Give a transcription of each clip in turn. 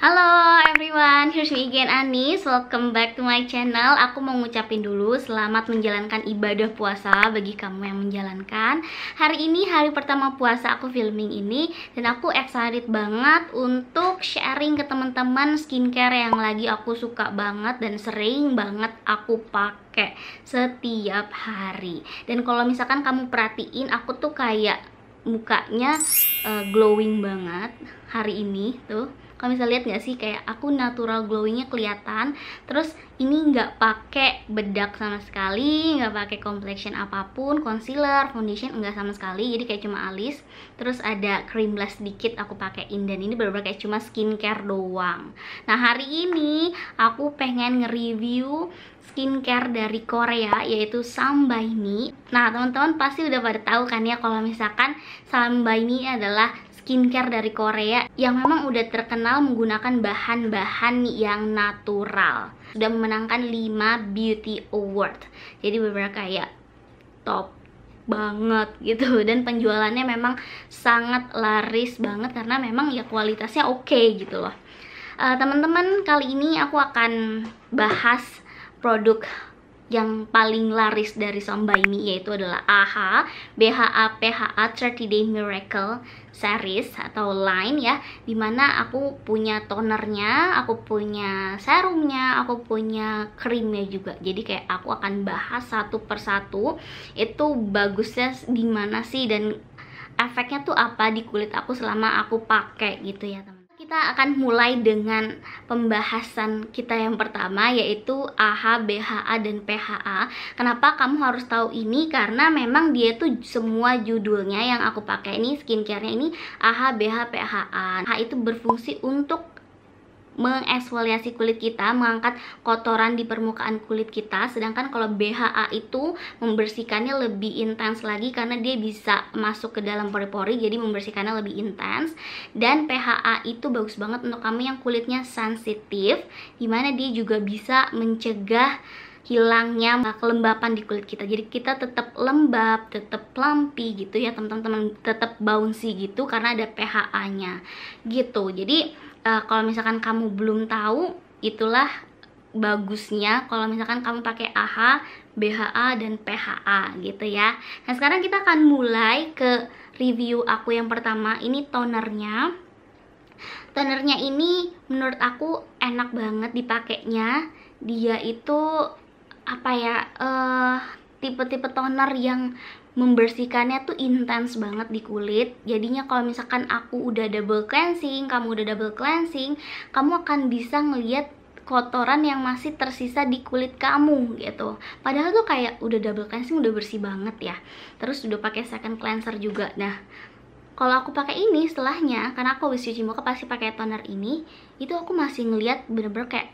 Halo everyone, here's me again Anis Welcome back to my channel Aku mau ngucapin dulu selamat menjalankan ibadah puasa bagi kamu yang menjalankan Hari ini hari pertama puasa aku filming ini Dan aku excited banget untuk sharing ke teman-teman skincare yang lagi aku suka banget Dan sering banget aku pakai setiap hari dan kalau misalkan kamu perhatiin aku tuh kayak mukanya uh, glowing banget hari ini tuh kamu bisa lihat nggak sih kayak aku natural glowingnya kelihatan terus ini nggak pakai bedak sama sekali nggak pakai complexion apapun concealer foundation nggak sama sekali jadi kayak cuma alis terus ada cream blush sedikit aku pakaiin dan ini benar-benar kayak cuma skincare doang nah hari ini aku pengen nge-review skincare dari Korea yaitu ini. Nah, teman-teman pasti udah pada tahu kan ya kalau misalkan ini adalah skincare dari Korea yang memang udah terkenal menggunakan bahan-bahan yang natural. Sudah memenangkan 5 beauty award. Jadi beberapa kayak top banget gitu dan penjualannya memang sangat laris banget karena memang ya kualitasnya oke okay, gitu loh. Uh, teman-teman kali ini aku akan bahas produk yang paling laris dari Sombai Mi yaitu adalah AHA BHA PHA 30 Day Miracle series atau line ya dimana aku punya tonernya aku punya serumnya aku punya krimnya juga jadi kayak aku akan bahas satu persatu itu bagusnya dimana sih dan efeknya tuh apa di kulit aku selama aku pakai gitu ya teman kita akan mulai dengan pembahasan kita yang pertama yaitu AHA, BHA, dan PHA. Kenapa kamu harus tahu ini? Karena memang dia itu semua judulnya yang aku pakai ini skincarenya ini AHA, BHA, PHA. AH itu berfungsi untuk mengeksfoliasi kulit kita, mengangkat kotoran di permukaan kulit kita. Sedangkan kalau BHA itu membersihkannya lebih intens lagi karena dia bisa masuk ke dalam pori-pori jadi membersihkannya lebih intens. Dan PHA itu bagus banget untuk kamu yang kulitnya sensitif dimana dia juga bisa mencegah hilangnya kelembapan di kulit kita jadi kita tetap lembab tetap plumpy gitu ya teman-teman tetap bouncy gitu karena ada PHA nya gitu jadi uh, kalau misalkan kamu belum tahu itulah bagusnya kalau misalkan kamu pakai AH, BHA dan PHA gitu ya. Nah, sekarang kita akan mulai ke review aku yang pertama. Ini tonernya. Tonernya ini menurut aku enak banget dipakainya. Dia itu apa ya? Uh, tipe-tipe toner yang membersihkannya tuh intens banget di kulit jadinya kalau misalkan aku udah double cleansing kamu udah double cleansing kamu akan bisa ngeliat kotoran yang masih tersisa di kulit kamu gitu padahal tuh kayak udah double cleansing udah bersih banget ya terus udah pakai second cleanser juga nah kalau aku pakai ini setelahnya karena aku habis cuci muka pasti pakai toner ini itu aku masih ngeliat bener-bener kayak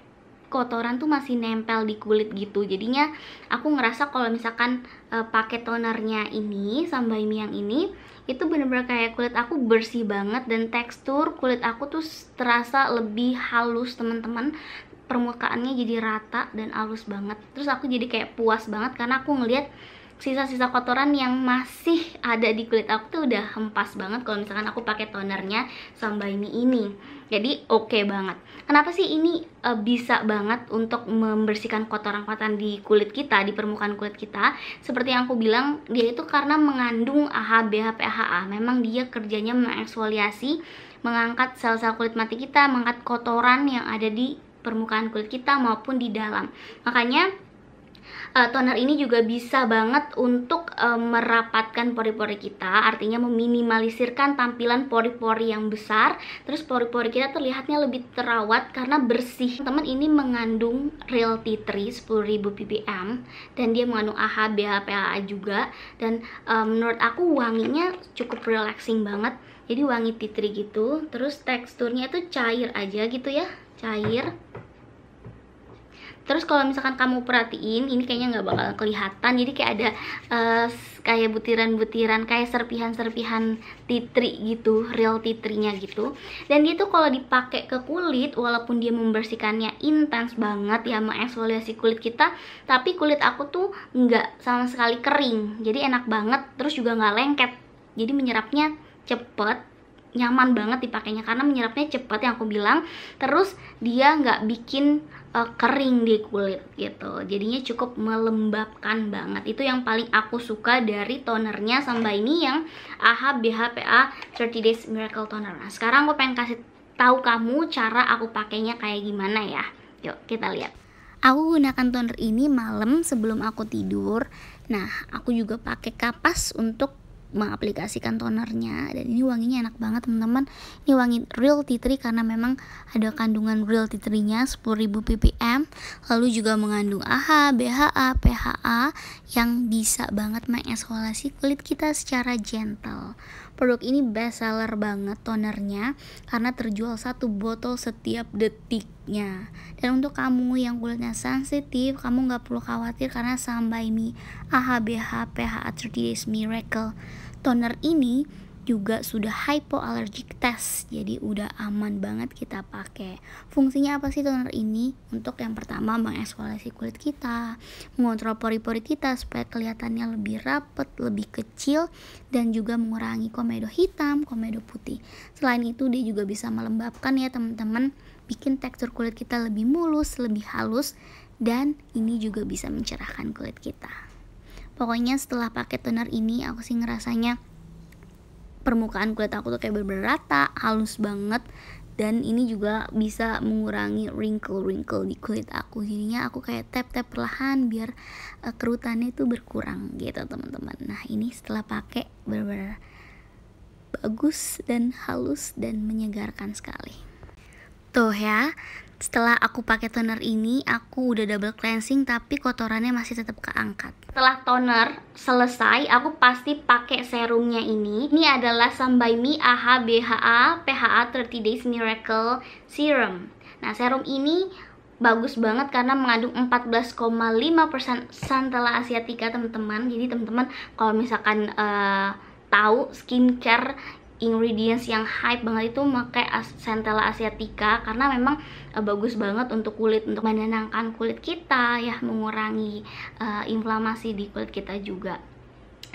kotoran tuh masih nempel di kulit gitu jadinya aku ngerasa kalau misalkan e, pakai tonernya ini sambai yang ini itu bener-bener kayak kulit aku bersih banget dan tekstur kulit aku tuh terasa lebih halus teman-teman permukaannya jadi rata dan halus banget terus aku jadi kayak puas banget karena aku ngeliat sisa-sisa kotoran yang masih ada di kulit aku tuh udah hempas banget kalau misalkan aku pakai tonernya mie ini jadi oke okay banget kenapa sih ini uh, bisa banget untuk membersihkan kotoran-kotoran di kulit kita, di permukaan kulit kita? Seperti yang aku bilang, dia itu karena mengandung AHA BHA PHA. Memang dia kerjanya mengeksfoliasi, mengangkat sel-sel kulit mati kita, mengangkat kotoran yang ada di permukaan kulit kita maupun di dalam. Makanya uh, toner ini juga bisa banget untuk uh, merapatkan pori-pori kita artinya meminimalisirkan tampilan pori-pori yang besar terus pori-pori kita terlihatnya lebih terawat karena bersih teman ini mengandung real tea tree 10.000 ppm dan dia mengandung AHA, BHA, PHA juga dan uh, menurut aku wanginya cukup relaxing banget jadi wangi tea tree gitu terus teksturnya itu cair aja gitu ya cair terus kalau misalkan kamu perhatiin ini kayaknya nggak bakal kelihatan jadi kayak ada uh, kayak butiran-butiran kayak serpihan-serpihan titri gitu real titrinya gitu dan dia tuh kalau dipakai ke kulit walaupun dia membersihkannya intens banget ya mengeksfoliasi kulit kita tapi kulit aku tuh nggak sama sekali kering jadi enak banget terus juga nggak lengket jadi menyerapnya cepet nyaman banget dipakainya karena menyerapnya cepat yang aku bilang terus dia nggak bikin uh, kering di kulit gitu jadinya cukup melembabkan banget itu yang paling aku suka dari tonernya sama ini yang AHA BHPA 30 Days Miracle Toner nah sekarang aku pengen kasih tahu kamu cara aku pakainya kayak gimana ya yuk kita lihat Aku gunakan toner ini malam sebelum aku tidur. Nah, aku juga pakai kapas untuk mengaplikasikan tonernya dan ini wanginya enak banget teman-teman ini wangi real tea tree karena memang ada kandungan real tea tree nya 10.000 ppm lalu juga mengandung AHA, BHA, PHA yang bisa banget mengesolasi kulit kita secara gentle Produk ini best seller banget tonernya karena terjual satu botol setiap detiknya. Dan untuk kamu yang kulitnya sensitif, kamu nggak perlu khawatir karena Sambai Mi AHBH PHA 30 Days Miracle toner ini juga sudah hypoallergic test jadi udah aman banget kita pakai fungsinya apa sih toner ini untuk yang pertama mengeksfoliasi kulit kita mengontrol pori-pori kita supaya kelihatannya lebih rapet lebih kecil dan juga mengurangi komedo hitam komedo putih selain itu dia juga bisa melembabkan ya teman-teman bikin tekstur kulit kita lebih mulus lebih halus dan ini juga bisa mencerahkan kulit kita pokoknya setelah pakai toner ini aku sih ngerasanya permukaan kulit aku tuh kayak bener-bener rata halus banget dan ini juga bisa mengurangi wrinkle wrinkle di kulit aku jadinya aku kayak tap tap perlahan biar uh, kerutannya itu berkurang gitu teman-teman nah ini setelah pakai benar-benar bagus dan halus dan menyegarkan sekali Tuh gitu ya, setelah aku pakai toner ini, aku udah double cleansing tapi kotorannya masih tetap keangkat. Setelah toner selesai, aku pasti pakai serumnya ini. Ini adalah mi AHA BHA PHA 30 Days Miracle Serum. Nah, serum ini bagus banget karena mengandung 14,5% santela asiatica, teman-teman. Jadi, teman-teman kalau misalkan uh, tahu skincare ingredients yang hype banget itu pakai centella asiatica karena memang uh, bagus banget untuk kulit untuk menenangkan kulit kita ya mengurangi uh, inflamasi di kulit kita juga.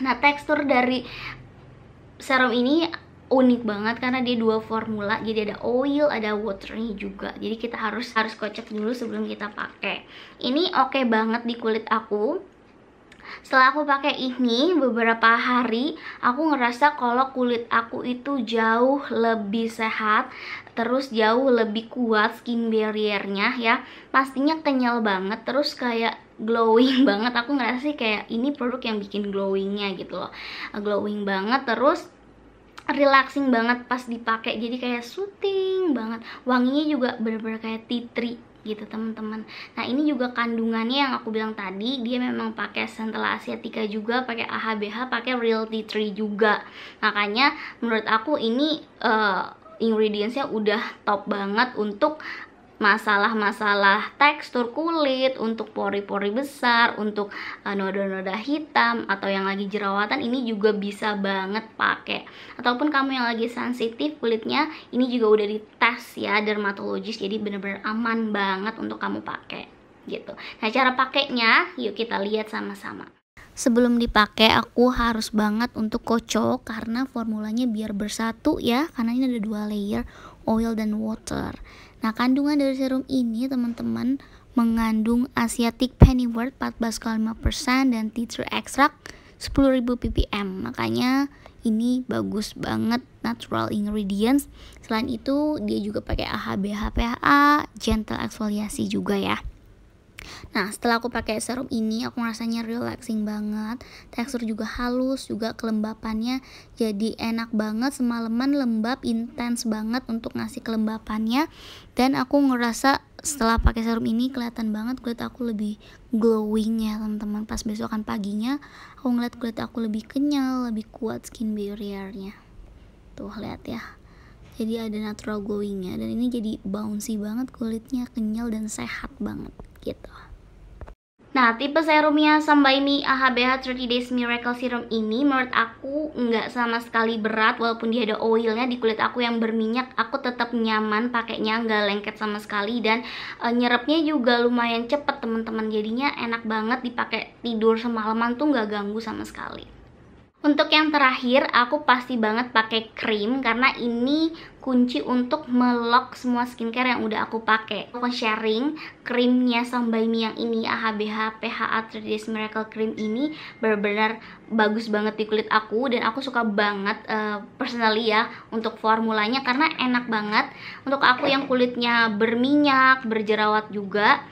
Nah, tekstur dari serum ini unik banget karena dia dua formula jadi ada oil ada waternya juga jadi kita harus harus kocok dulu sebelum kita pakai ini oke okay banget di kulit aku setelah aku pakai ini beberapa hari aku ngerasa kalau kulit aku itu jauh lebih sehat terus jauh lebih kuat skin barriernya ya pastinya kenyal banget terus kayak glowing banget aku ngerasa sih kayak ini produk yang bikin glowingnya gitu loh glowing banget terus relaxing banget pas dipakai jadi kayak syuting banget wanginya juga bener-bener kayak tea tree gitu teman-teman nah ini juga kandungannya yang aku bilang tadi dia memang pakai centella asiatica juga pakai AHBH pakai real tea tree juga makanya menurut aku ini uh, ingredientsnya udah top banget untuk masalah-masalah tekstur kulit, untuk pori-pori besar, untuk eh, noda-noda hitam atau yang lagi jerawatan ini juga bisa banget pakai. Ataupun kamu yang lagi sensitif kulitnya, ini juga udah dites ya dermatologis jadi bener-bener aman banget untuk kamu pakai gitu. Nah, cara pakainya yuk kita lihat sama-sama sebelum dipakai aku harus banget untuk kocok karena formulanya biar bersatu ya karena ini ada dua layer oil, dan water. Nah, kandungan dari serum ini, teman-teman, mengandung Asiatic Pennyworth 14,5% dan tea tree extract 10.000 ppm. Makanya ini bagus banget natural ingredients. Selain itu, dia juga pakai AHA BHA, gentle exfoliasi juga ya. Nah setelah aku pakai serum ini aku rasanya relaxing banget Tekstur juga halus juga kelembapannya jadi enak banget semalaman lembab intens banget untuk ngasih kelembapannya Dan aku ngerasa setelah pakai serum ini kelihatan banget kulit aku lebih glowing ya teman-teman Pas besokan paginya aku ngeliat kulit aku lebih kenyal lebih kuat skin barriernya Tuh lihat ya jadi ada natural glowingnya dan ini jadi bouncy banget kulitnya kenyal dan sehat banget gitu. Nah, tipe serumnya mi AHBH 30 Days Miracle Serum ini menurut aku nggak sama sekali berat walaupun dia ada oilnya di kulit aku yang berminyak, aku tetap nyaman pakainya nggak lengket sama sekali dan e, nyerapnya juga lumayan cepet teman-teman jadinya enak banget dipakai tidur semalaman tuh nggak ganggu sama sekali. Untuk yang terakhir, aku pasti banget pakai krim karena ini kunci untuk melock semua skincare yang udah aku pakai. Aku sharing krimnya Sambai Mi yang ini AHBH PHA 3 Days Miracle Cream ini benar-benar bagus banget di kulit aku dan aku suka banget uh, personally ya untuk formulanya karena enak banget. Untuk aku yang kulitnya berminyak, berjerawat juga,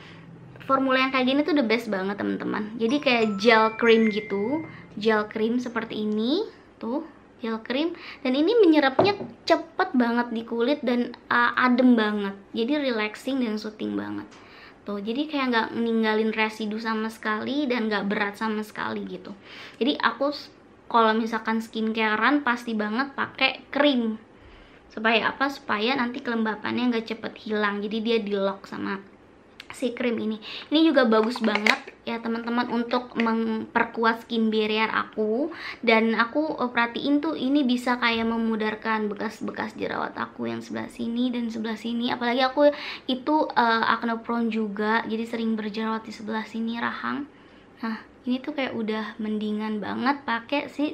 formula yang kayak gini tuh the best banget teman-teman jadi kayak gel cream gitu gel cream seperti ini tuh gel cream dan ini menyerapnya cepet banget di kulit dan uh, adem banget jadi relaxing dan soothing banget tuh jadi kayak nggak ninggalin residu sama sekali dan nggak berat sama sekali gitu jadi aku kalau misalkan skincarean pasti banget pakai krim supaya apa supaya nanti kelembapannya nggak cepet hilang jadi dia di lock sama si krim ini ini juga bagus banget ya teman-teman untuk memperkuat skin barrier aku dan aku eh, perhatiin tuh ini bisa kayak memudarkan bekas-bekas jerawat aku yang sebelah sini dan sebelah sini apalagi aku itu uh, acne prone juga jadi sering berjerawat di sebelah sini rahang nah ini tuh kayak udah mendingan banget pakai si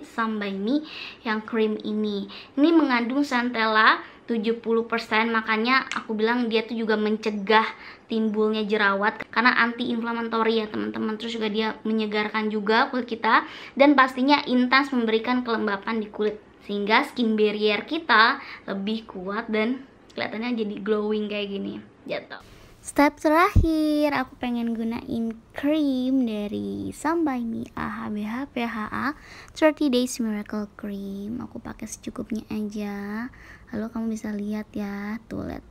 mi yang krim ini ini mengandung santella 70% makanya aku bilang dia tuh juga mencegah timbulnya jerawat karena anti inflammatory ya teman-teman terus juga dia menyegarkan juga kulit kita dan pastinya intens memberikan kelembapan di kulit sehingga skin barrier kita lebih kuat dan kelihatannya jadi glowing kayak gini jatuh Step terakhir, aku pengen gunain cream dari Sambai By Me AHBH PHA 30 Days Miracle Cream. Aku pakai secukupnya aja. Lalu kamu bisa lihat ya, tuh lihat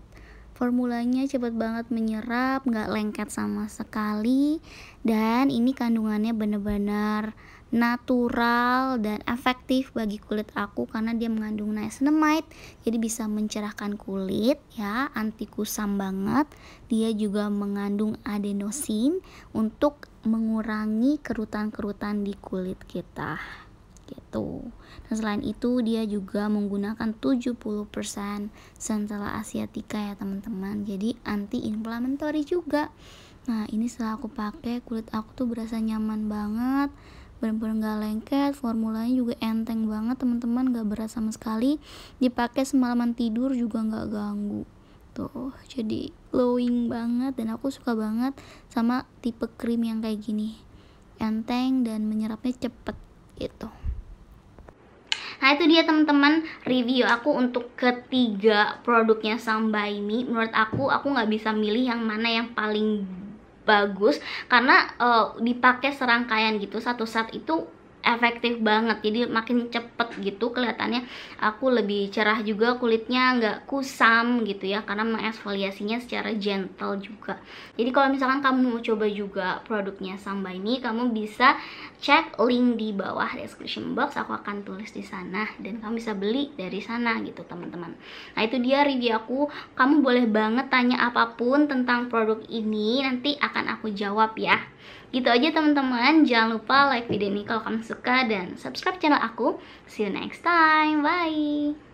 formulanya cepat banget menyerap nggak lengket sama sekali dan ini kandungannya bener-bener natural dan efektif bagi kulit aku karena dia mengandung niacinamide jadi bisa mencerahkan kulit ya anti kusam banget dia juga mengandung adenosin untuk mengurangi kerutan-kerutan di kulit kita gitu. Dan selain itu dia juga menggunakan 70% sentela asiatica ya teman-teman. Jadi anti inflammatory juga. Nah, ini setelah aku pakai kulit aku tuh berasa nyaman banget benar-benar nggak lengket formulanya juga enteng banget teman-teman nggak berat sama sekali dipakai semalaman tidur juga nggak ganggu tuh jadi glowing banget dan aku suka banget sama tipe krim yang kayak gini enteng dan menyerapnya cepet gitu itu dia teman-teman review aku untuk ketiga produknya samba ini Menurut aku aku nggak bisa milih yang mana yang paling bagus karena uh, dipakai serangkaian gitu satu set itu efektif banget jadi makin cepet gitu kelihatannya aku lebih cerah juga kulitnya nggak kusam gitu ya karena mengeksfoliasinya secara gentle juga jadi kalau misalkan kamu mau coba juga produknya Samba ini kamu bisa cek link di bawah description box aku akan tulis di sana dan kamu bisa beli dari sana gitu teman-teman nah itu dia review aku kamu boleh banget tanya apapun tentang produk ini nanti akan aku jawab ya Gitu aja teman-teman, jangan lupa like video ini kalau kamu suka dan subscribe channel aku. See you next time, bye!